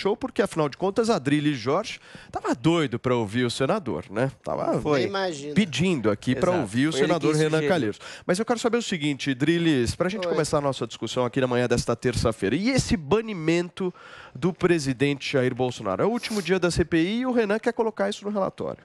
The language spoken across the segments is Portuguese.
show, porque afinal de contas, Adrilho e Jorge tava doido para ouvir o senador, né? Tava foi. pedindo aqui para ouvir o foi senador Renan Calheiros. Mas eu quero saber o seguinte, Drilis, para a gente começar a nossa discussão aqui na manhã desta terça-feira, e esse banimento do presidente Jair Bolsonaro? É o último dia da CPI e o Renan quer colocar isso no relatório.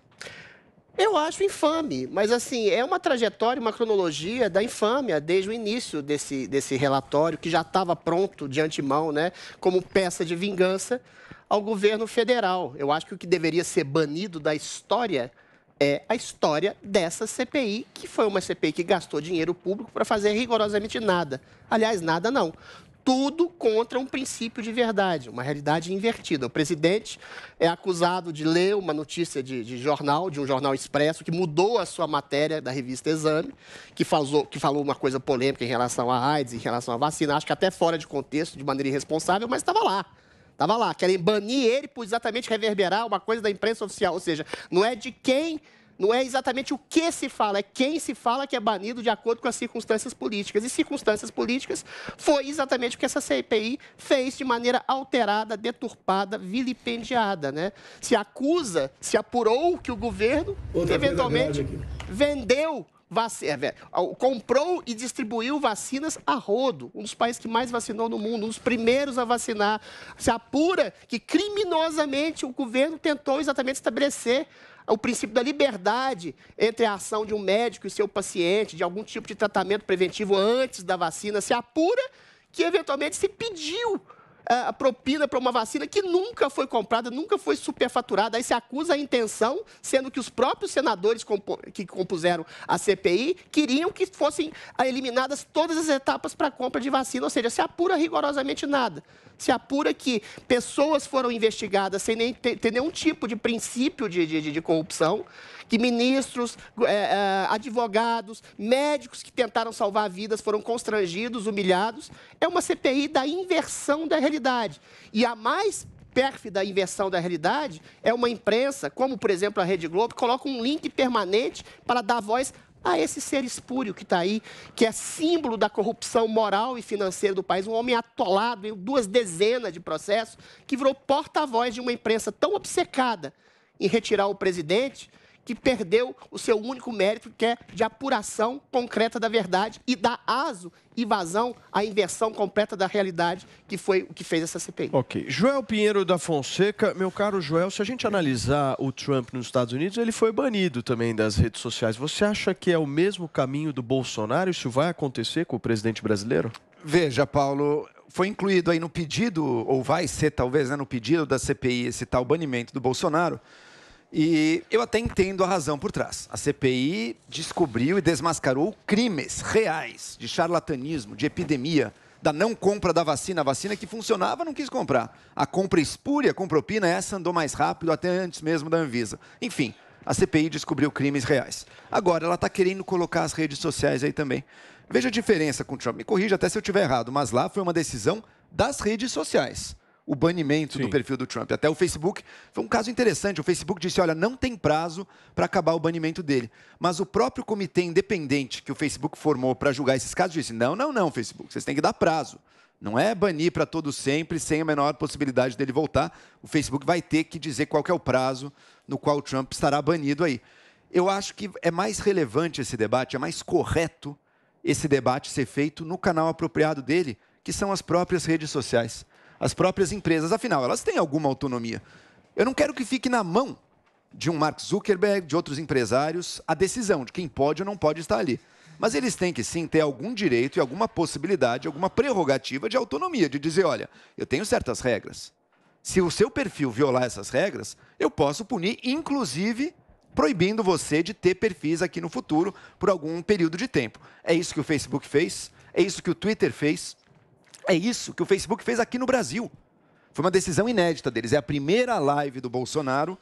Eu acho infame, mas assim, é uma trajetória, uma cronologia da infâmia desde o início desse, desse relatório, que já estava pronto de antemão, né, como peça de vingança ao governo federal. Eu acho que o que deveria ser banido da história é a história dessa CPI, que foi uma CPI que gastou dinheiro público para fazer rigorosamente nada. Aliás, nada não tudo contra um princípio de verdade, uma realidade invertida. O presidente é acusado de ler uma notícia de, de jornal, de um jornal expresso, que mudou a sua matéria da revista Exame, que falou, que falou uma coisa polêmica em relação à AIDS, em relação à vacina, acho que até fora de contexto, de maneira irresponsável, mas estava lá. Estava lá. Querem banir ele por exatamente reverberar uma coisa da imprensa oficial. Ou seja, não é de quem não é exatamente o que se fala, é quem se fala que é banido de acordo com as circunstâncias políticas. E circunstâncias políticas foi exatamente o que essa CPI fez de maneira alterada, deturpada, vilipendiada. Né? Se acusa, se apurou que o governo, Outra eventualmente, vendeu é, comprou e distribuiu vacinas a rodo, um dos países que mais vacinou no mundo, um dos primeiros a vacinar. Se apura que criminosamente o governo tentou exatamente estabelecer é o princípio da liberdade entre a ação de um médico e seu paciente, de algum tipo de tratamento preventivo antes da vacina, se apura que eventualmente se pediu é, a propina para uma vacina que nunca foi comprada, nunca foi superfaturada. Aí se acusa a intenção, sendo que os próprios senadores que compuseram a CPI queriam que fossem eliminadas todas as etapas para a compra de vacina, ou seja, se apura rigorosamente nada se apura que pessoas foram investigadas sem nem ter, ter nenhum tipo de princípio de, de, de corrupção, que ministros, é, é, advogados, médicos que tentaram salvar vidas foram constrangidos, humilhados. É uma CPI da inversão da realidade. E a mais pérfida inversão da realidade é uma imprensa, como por exemplo a Rede Globo, que coloca um link permanente para dar voz a esse ser espúrio que está aí, que é símbolo da corrupção moral e financeira do país, um homem atolado em duas dezenas de processos, que virou porta-voz de uma imprensa tão obcecada em retirar o presidente que perdeu o seu único mérito, que é de apuração concreta da verdade e dá aso e vazão à inversão completa da realidade, que foi o que fez essa CPI. Ok. Joel Pinheiro da Fonseca, meu caro Joel, se a gente analisar o Trump nos Estados Unidos, ele foi banido também das redes sociais. Você acha que é o mesmo caminho do Bolsonaro? Isso vai acontecer com o presidente brasileiro? Veja, Paulo, foi incluído aí no pedido, ou vai ser talvez né, no pedido da CPI, esse tal banimento do Bolsonaro. E eu até entendo a razão por trás. A CPI descobriu e desmascarou crimes reais de charlatanismo, de epidemia, da não compra da vacina. A vacina que funcionava não quis comprar. A compra espúria com propina, essa andou mais rápido, até antes mesmo da Anvisa. Enfim, a CPI descobriu crimes reais. Agora, ela está querendo colocar as redes sociais aí também. Veja a diferença com o Trump. Me corrija até se eu estiver errado, mas lá foi uma decisão das redes sociais o banimento Sim. do perfil do Trump. Até o Facebook foi um caso interessante. O Facebook disse: olha, não tem prazo para acabar o banimento dele. Mas o próprio comitê independente que o Facebook formou para julgar esses casos disse: não, não, não, Facebook, vocês têm que dar prazo. Não é banir para todo sempre, sem a menor possibilidade dele voltar. O Facebook vai ter que dizer qual que é o prazo no qual o Trump estará banido aí. Eu acho que é mais relevante esse debate, é mais correto esse debate ser feito no canal apropriado dele, que são as próprias redes sociais as próprias empresas. Afinal, elas têm alguma autonomia. Eu não quero que fique na mão de um Mark Zuckerberg, de outros empresários, a decisão de quem pode ou não pode estar ali. Mas eles têm que sim ter algum direito e alguma possibilidade, alguma prerrogativa de autonomia, de dizer: olha, eu tenho certas regras. Se o seu perfil violar essas regras, eu posso punir, inclusive proibindo você de ter perfis aqui no futuro por algum período de tempo. É isso que o Facebook fez, é isso que o Twitter fez. É isso que o Facebook fez aqui no Brasil. Foi uma decisão inédita deles. É a primeira live do Bolsonaro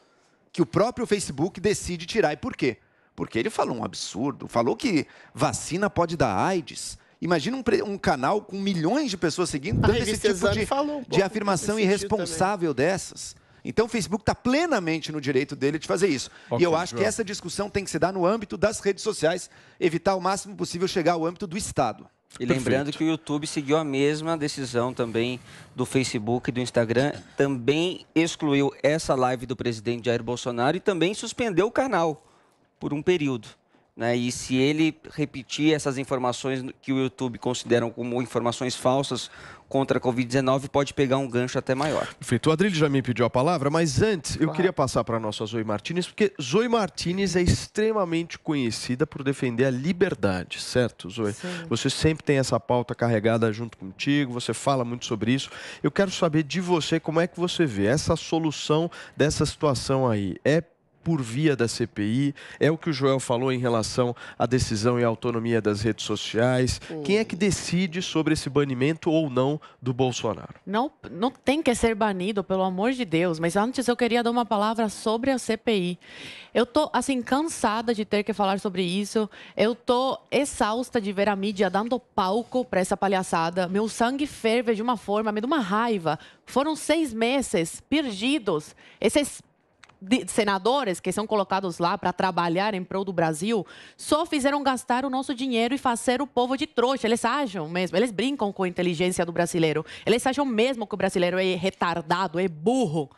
que o próprio Facebook decide tirar. E por quê? Porque ele falou um absurdo. Falou que vacina pode dar AIDS. Imagina um, um canal com milhões de pessoas seguindo, dando esse tipo de, um de afirmação irresponsável também. dessas. Então o Facebook está plenamente no direito dele de fazer isso. Okay, e eu acho João. que essa discussão tem que se dar no âmbito das redes sociais, evitar o máximo possível chegar ao âmbito do Estado. E Perfeito. lembrando que o YouTube seguiu a mesma decisão também do Facebook e do Instagram, também excluiu essa live do presidente Jair Bolsonaro e também suspendeu o canal por um período. Né? E se ele repetir essas informações que o YouTube consideram como informações falsas contra a Covid-19 pode pegar um gancho até maior. Feito. O Adrilho já me pediu a palavra, mas antes claro. eu queria passar para a nossa Zoe Martinez, porque Zoe Martinez é extremamente conhecida por defender a liberdade, certo, Zoe? Sim. Você sempre tem essa pauta carregada junto contigo, você fala muito sobre isso. Eu quero saber de você como é que você vê essa solução dessa situação aí. É por via da CPI? É o que o Joel falou em relação à decisão e autonomia das redes sociais. Quem é que decide sobre esse banimento ou não do Bolsonaro? Não, não tem que ser banido, pelo amor de Deus. Mas antes eu queria dar uma palavra sobre a CPI. Eu tô assim cansada de ter que falar sobre isso. Eu tô exausta de ver a mídia dando palco para essa palhaçada. Meu sangue ferve de uma forma, me dá uma raiva. Foram seis meses perdidos. Esses senadores que são colocados lá para trabalhar em prol do Brasil só fizeram gastar o nosso dinheiro e fazer o povo de trouxa. Eles acham mesmo, eles brincam com a inteligência do brasileiro. Eles acham mesmo que o brasileiro é retardado, é burro.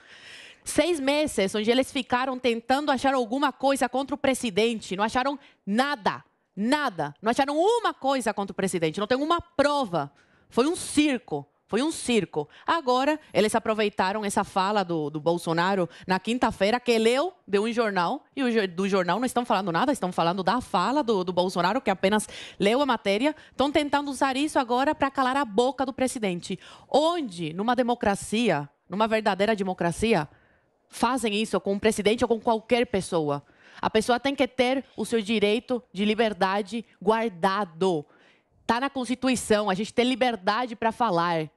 Seis meses onde eles ficaram tentando achar alguma coisa contra o presidente, não acharam nada, nada. Não acharam uma coisa contra o presidente, não tem uma prova. Foi um circo. Foi um circo. Agora, eles aproveitaram essa fala do, do Bolsonaro na quinta-feira, que leu de um jornal, e o, do jornal não estão falando nada, estão falando da fala do, do Bolsonaro, que apenas leu a matéria. Estão tentando usar isso agora para calar a boca do presidente. Onde, numa democracia, numa verdadeira democracia, fazem isso com o presidente ou com qualquer pessoa? A pessoa tem que ter o seu direito de liberdade guardado. Está na Constituição, a gente tem liberdade para falar.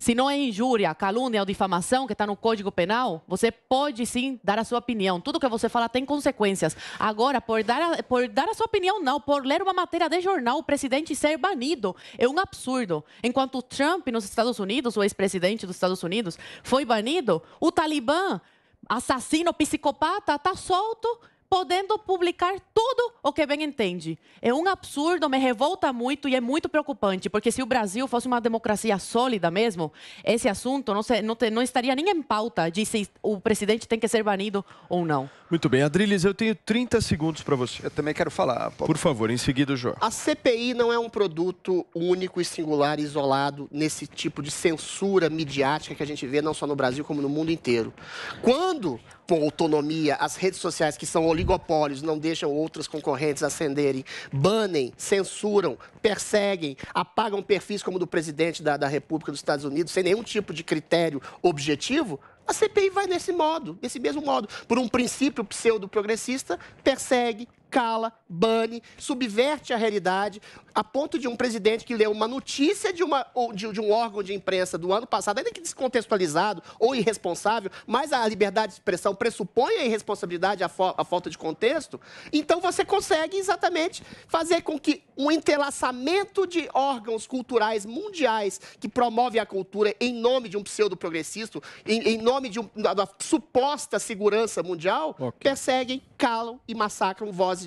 Se não é injúria, calúnia ou difamação, que está no Código Penal, você pode sim dar a sua opinião. Tudo que você fala tem consequências. Agora, por dar, a, por dar a sua opinião, não. Por ler uma matéria de jornal, o presidente ser banido é um absurdo. Enquanto Trump, nos Estados Unidos, o ex-presidente dos Estados Unidos, foi banido, o Talibã, assassino, psicopata, está solto podendo publicar tudo o que bem entende. É um absurdo, me revolta muito e é muito preocupante, porque se o Brasil fosse uma democracia sólida mesmo, esse assunto não, se, não, te, não estaria nem em pauta de se o presidente tem que ser banido ou não. Muito bem, Adriles, eu tenho 30 segundos para você. Eu também quero falar. Por favor, em seguida, Jorge. A CPI não é um produto único e singular, isolado nesse tipo de censura midiática que a gente vê não só no Brasil como no mundo inteiro. Quando com autonomia, as redes sociais que são oligopólios, não deixam outras concorrentes ascenderem, banem, censuram, perseguem, apagam perfis como o do presidente da, da República dos Estados Unidos, sem nenhum tipo de critério objetivo, a CPI vai nesse modo, nesse mesmo modo, por um princípio pseudo-progressista, persegue, cala, bane, subverte a realidade, a ponto de um presidente que lê uma notícia de, uma, de, de, um órgão de imprensa do ano passado, ainda que descontextualizado ou irresponsável, mas a liberdade de expressão pressupõe a irresponsabilidade, a, fo, a falta de contexto, então você consegue exatamente fazer com que um entrelaçamento de órgãos culturais mundiais que promovem a cultura em nome de um pseudo-progressista, em, em, nome de um, da, da, suposta segurança mundial, okay. perseguem, calam e massacram vozes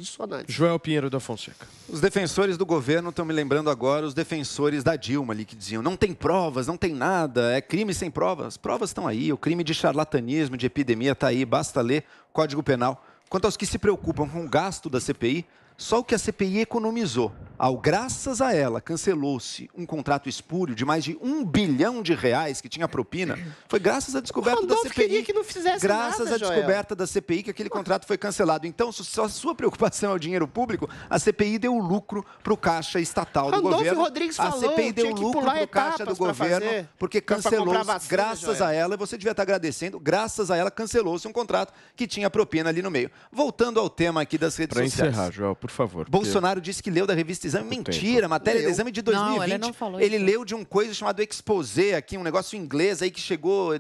Joel Pinheiro da Fonseca. Os defensores do governo estão me lembrando agora os defensores da Dilma ali que diziam: não tem provas, não tem nada, é crime sem provas. Provas estão aí, o crime de charlatanismo, de epidemia está aí, basta ler Código Penal. Quanto aos que se preocupam com o gasto da CPI, só o que a CPI economizou ao graças a ela cancelou-se um contrato espúrio de mais de um bilhão de reais que tinha propina, foi graças à descoberta da CPI. queria que não fizesse Graças nada, à Joel. descoberta da CPI que aquele contrato foi cancelado. Então, se a sua preocupação é o dinheiro público, a CPI deu lucro para o caixa estatal do governo. Rodrigues a falou, a CPI deu lucro para o caixa do governo fazer, porque cancelou graças Joel. a ela, você devia estar agradecendo, graças a ela cancelou-se um contrato que tinha propina ali no meio. Voltando ao tema aqui das redes pra sociais. Para encerrar, Joel, por favor. Bolsonaro disse que leu da revista Exame. Mentira, matéria leu. do Exame de 2020. Não, ele não falou ele isso. leu de um coisa chamado Exposé, aqui, um negócio inglês aí que chegou uh,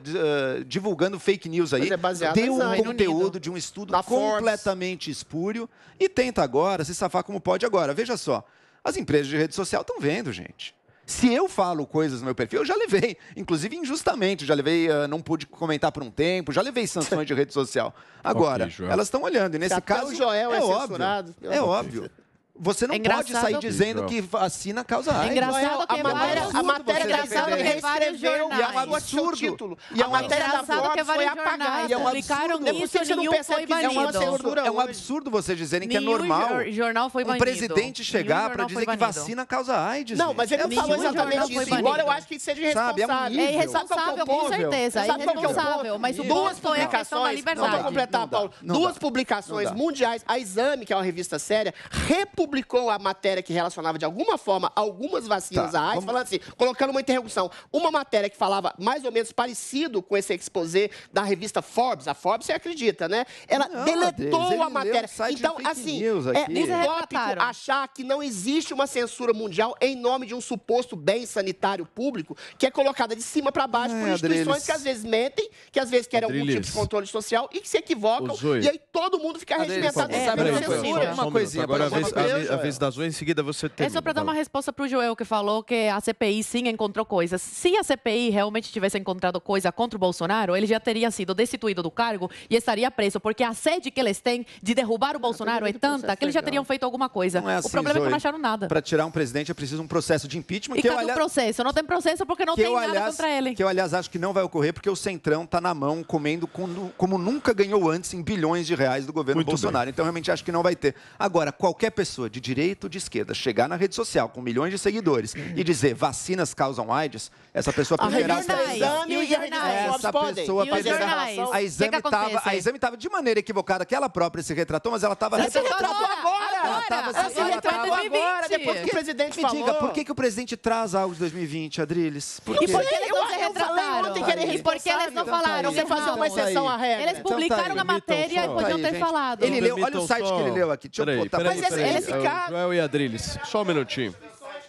divulgando fake news aí. Mas é baseado Deu um conteúdo de um estudo da completamente espúrio e tenta agora se safar como pode agora. Veja só, as empresas de rede social estão vendo, gente. Se eu falo coisas no meu perfil, eu já levei, inclusive injustamente, já levei, uh, não pude comentar por um tempo, já levei sanções de rede social. Agora, okay, elas estão olhando, e nesse Até caso. O Joel é, é óbvio. É óbvio. Você não é pode sair dizendo que vacina causa AIDS. É, então, é, é engraçado que a matéria, é a matéria engraçada que vários E é um absurdo. Título. E a, matéria da Fox que é foi apagada. E é um absurdo. Isso, você não pensa que é um absurdo. É um absurdo vocês dizerem que é normal jornal foi banido. um presidente chegar para dizer que vacina causa AIDS. Não, mas ele não falou exatamente isso. Embora eu acho que seja irresponsável. Sabe, é, um é irresponsável, com certeza. É irresponsável. Mas o ponto é a questão da liberdade. Não, completar, Paulo. Duas publicações mundiais, a Exame, que é uma revista séria, reputadíssima publicou a matéria que relacionava de alguma forma algumas vacinas tá, à AIDS, vamos... falando assim, colocando uma interrogação. Uma matéria que falava mais ou menos parecido com esse exposé da revista Forbes. A Forbes você acredita, né? Ela não, deletou Deus, a matéria. então, assim, é utópico achar que não existe uma censura mundial em nome de um suposto bem sanitário público que é colocada de cima para baixo por instituições Adriles. que às vezes mentem, que às vezes querem Adriles. algum tipo de controle social e que se equivocam. E aí todo mundo fica regimentado. É, é, é, é, uma coisinha. Agora, uma vez, Joel. a visitação, em seguida você tem. É só para dar uma resposta para o Joel, que falou que a CPI sim encontrou coisas. Se a CPI realmente tivesse encontrado coisa contra o Bolsonaro, ele já teria sido destituído do cargo e estaria preso, porque a sede que eles têm de derrubar o Bolsonaro é tanta que eles já teriam feito alguma coisa. É assim, o problema Zoe. é que não acharam nada. Para tirar um presidente é preciso um processo de impeachment. E que cadê eu, aliás... processo? Não tem processo porque não tem eu, nada aliás, contra ele. Que eu, aliás, acho que não vai ocorrer porque o Centrão está na mão comendo como, como nunca ganhou antes em bilhões de reais do governo Muito Bolsonaro. Bem. Então, realmente acho que não vai ter. Agora, qualquer pessoa pessoa de direita ou de esquerda chegar na rede social com milhões de seguidores e dizer vacinas causam AIDS, essa pessoa ah, perderá a exame e Essa pessoa perderá a exame estava a exame estava de maneira equivocada que ela própria se retratou, mas ela estava se retratou agora. Ela estava se assim, retratando agora, depois que o presidente me diga, por que, que o presidente traz algo de 2020, Adriles? Por quê? E por que eles não se retrataram? E por que eles não falaram? Você fazer uma então tá exceção à regra. Eles então tá publicaram a então tá matéria e podiam ter falado. Ele leu, olha o site que ele leu aqui. Deixa eu botar. Mas ele se Joel e Adriles, só um minutinho.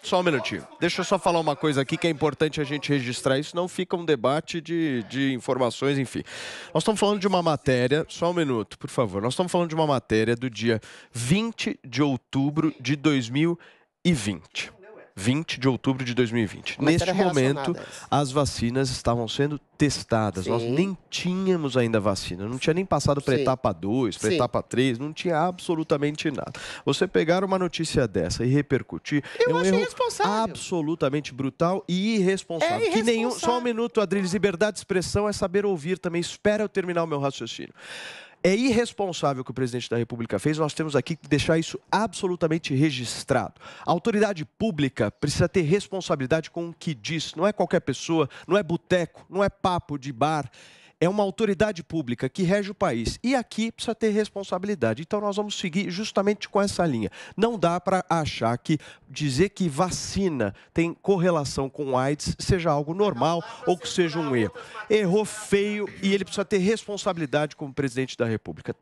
Só um minutinho. Deixa eu só falar uma coisa aqui que é importante a gente registrar. Isso não fica um debate de, de informações, enfim. Nós estamos falando de uma matéria, só um minuto, por favor. Nós estamos falando de uma matéria do dia 20 de outubro de 2020. 20 de outubro de 2020. Mas Neste momento, as vacinas estavam sendo testadas. Sim. Nós nem tínhamos ainda vacina, não tinha nem passado para etapa 2, para etapa 3, não tinha absolutamente nada. Você pegar uma notícia dessa e repercutir Eu é um erro absolutamente brutal e irresponsável. É irresponsável. Que nenhum, só um minuto, Adriles, liberdade de expressão é saber ouvir também. Espera eu terminar o meu raciocínio. É irresponsável o que o presidente da República fez, nós temos aqui que deixar isso absolutamente registrado. A autoridade pública precisa ter responsabilidade com o que diz, não é qualquer pessoa, não é boteco, não é papo de bar é uma autoridade pública que rege o país. E aqui precisa ter responsabilidade. Então nós vamos seguir justamente com essa linha. Não dá para achar que dizer que vacina tem correlação com AIDS seja algo normal ou que seja um erro. Errou feio e ele precisa ter responsabilidade como presidente da República.